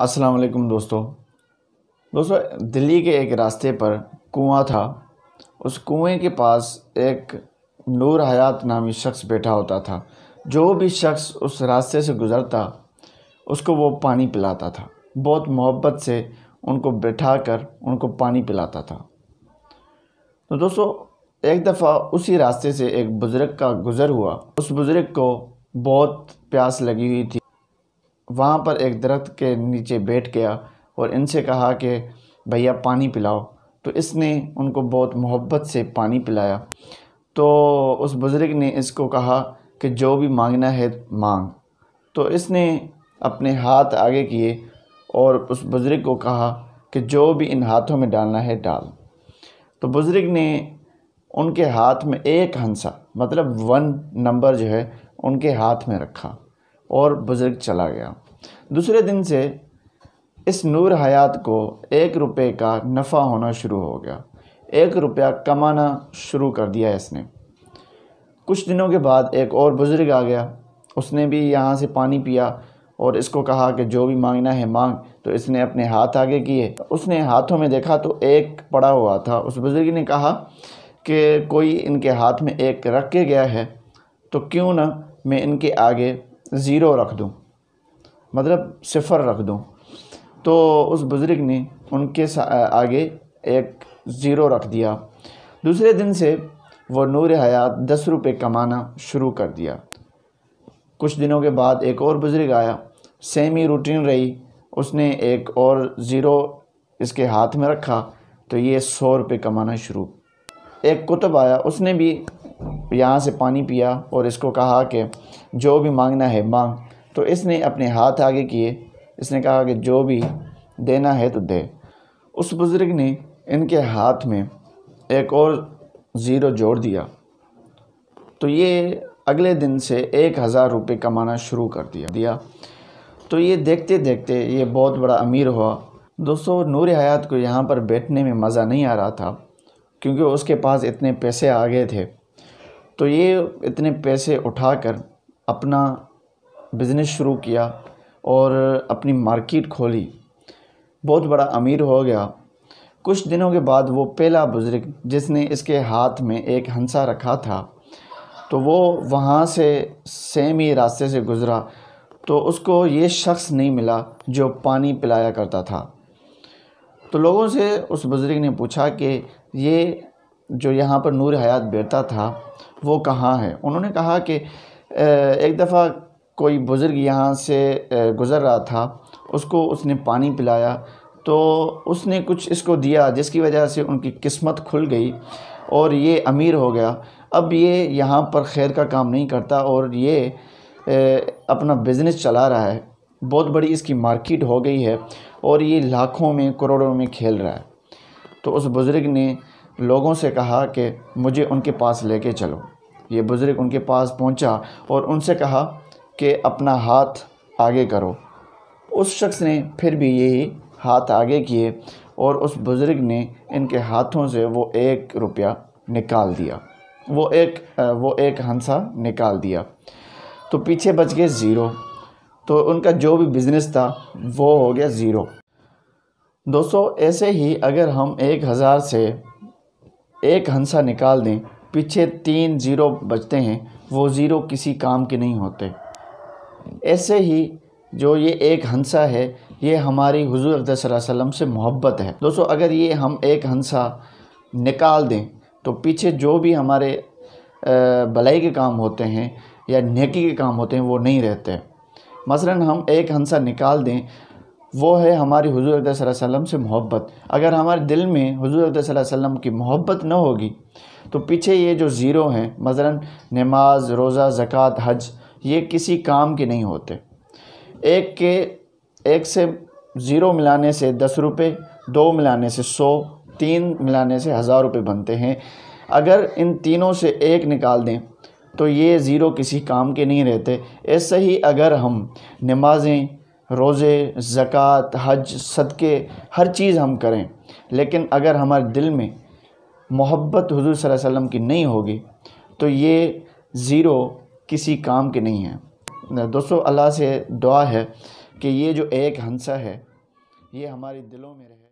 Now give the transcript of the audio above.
अस्सलाम वालेकुम दोस्तों दोस्तों दिल्ली के एक रास्ते पर कुआं था उस कुएं के पास एक नूर हयात नामी शख्स बैठा होता था जो भी शख्स उस रास्ते से गुज़रता उसको वो पानी पिलाता था बहुत मोहब्बत से उनको बैठा कर उनको पानी पिलाता था तो दोस्तों एक दफ़ा उसी रास्ते से एक बुज़ुर्ग का गुज़र हुआ उस बुज़ुर्ग को बहुत प्यास लगी हुई थी वहाँ पर एक दरख्त के नीचे बैठ गया और इनसे कहा कि भैया पानी पिलाओ तो इसने उनको बहुत मोहब्बत से पानी पिलाया तो उस बुज़ुर्ग ने इसको कहा कि जो भी मांगना है मांग तो इसने अपने हाथ आगे किए और उस बुज़ुर्ग को कहा कि जो भी इन हाथों में डालना है डाल तो बुज़ुर्ग ने उनके हाथ में एक हंसा मतलब वन नंबर जो है उनके हाथ में रखा और बुज़ुर्ग चला गया दूसरे दिन से इस नूर हयात को एक रुपये का नफ़ा होना शुरू हो गया एक रुपया कमाना शुरू कर दिया इसने कुछ दिनों के बाद एक और बुज़ुर्ग आ गया उसने भी यहाँ से पानी पिया और इसको कहा कि जो भी मांगना है मांग तो इसने अपने हाथ आगे किए उसने हाथों में देखा तो एक पड़ा हुआ था उस बुज़ुर्ग ने कहा कि कोई इनके हाथ में एक रख के गया है तो क्यों ना मैं इनके आगे ज़ीरो रख दूँ मतलब सिफ़र रख दूँ तो उस बुज़ुर्ग ने उनके आगे एक ज़ीरो रख दिया दूसरे दिन से वो नूर हयात दस रुपये कमाना शुरू कर दिया कुछ दिनों के बाद एक और बुज़ुर्ग आया सेम ही रूटीन रही उसने एक और ज़ीरो इसके हाथ में रखा तो ये सौ रुपये कमाना शुरू एक कुतुब आया उसने भी यहाँ से पानी पिया और इसको कहा कि जो भी मांगना है मांग तो इसने अपने हाथ आगे किए इसने कहा कि जो भी देना है तो दे उस बुज़ुर्ग ने इनके हाथ में एक और ज़ीरो जोड़ दिया तो ये अगले दिन से एक हज़ार रुपये कमाना शुरू कर दिया दिया तो ये देखते देखते ये बहुत बड़ा अमीर हुआ दोस्तों नूर हयात को यहाँ पर बैठने में मज़ा नहीं आ रहा था क्योंकि उसके पास इतने पैसे आ गए थे तो ये इतने पैसे उठाकर अपना बिज़नेस शुरू किया और अपनी मार्केट खोली बहुत बड़ा अमीर हो गया कुछ दिनों के बाद वो पहला बुज़ुर्ग जिसने इसके हाथ में एक हंसा रखा था तो वो वहाँ से सेम ही रास्ते से गुज़रा तो उसको ये शख्स नहीं मिला जो पानी पिलाया करता था तो लोगों से उस बुज़ुर्ग ने पूछा कि ये जो यहाँ पर नूर हयात बैठता था वो कहाँ है उन्होंने कहा कि एक दफ़ा कोई बुज़ुर्ग यहाँ से गुज़र रहा था उसको उसने पानी पिलाया तो उसने कुछ इसको दिया जिसकी वजह से उनकी किस्मत खुल गई और ये अमीर हो गया अब ये यहाँ पर खैर का काम नहीं करता और ये अपना बिज़नेस चला रहा है बहुत बड़ी इसकी मार्केट हो गई है और ये लाखों में करोड़ों में खेल रहा है तो उस बुज़ुर्ग ने लोगों से कहा कि मुझे उनके पास लेके चलो ये बुज़ुर्ग उनके पास पहुंचा और उनसे कहा कि अपना हाथ आगे करो उस शख्स ने फिर भी यही हाथ आगे किए और उस बुज़ुर्ग ने इनके हाथों से वो एक रुपया निकाल दिया वो एक वो एक हंसा निकाल दिया तो पीछे बच गए ज़ीरो तो उनका जो भी बिज़नेस था वो हो गया ज़ीरो दोस्तों ऐसे ही अगर हम एक हज़ार से एक हंसा निकाल दें पीछे तीन ज़ीरो बचते हैं वो ज़ीरो किसी काम के नहीं होते ऐसे ही जो ये एक हंसा है ये हमारी हुजूर अकदर से मोहब्बत है दोस्तों अगर ये हम एक हंसा निकाल दें तो पीछे जो भी हमारे भलाई के काम होते हैं या नेकी के काम होते हैं वो नहीं रहते मसलन हम एक हंसा निकाल दें वो है हमारी हुजूर अकदस वसल्लम से मोहब्बत अगर हमारे दिल में हुजूर अकदस वसल्लम की मोहब्बत न होगी तो पीछे ये जो ज़ीरो हैं मसलन नमाज रोज़ा ज़क़़त हज ये किसी काम के नहीं होते एक के एक से ज़ीरो मिलाने से दस रुपये दो मिलाने से सौ तीन मिलाने से हज़ार रुपये बनते हैं अगर इन तीनों से एक निकाल दें तो ये ज़ीरो किसी काम के नहीं रहते ऐसे ही अगर हम नमाज़ें रोज़े ज़क़़त हज सदक़े हर चीज़ हम करें लेकिन अगर हमारे दिल में मोहब्बत हजूर सल्लल्लाहु अलैहि की नहीं होगी तो ये ज़ीरो किसी काम के नहीं है दोस्तों अल्लाह से दुआ है कि ये जो एक हंसा है ये हमारे दिलों में रहे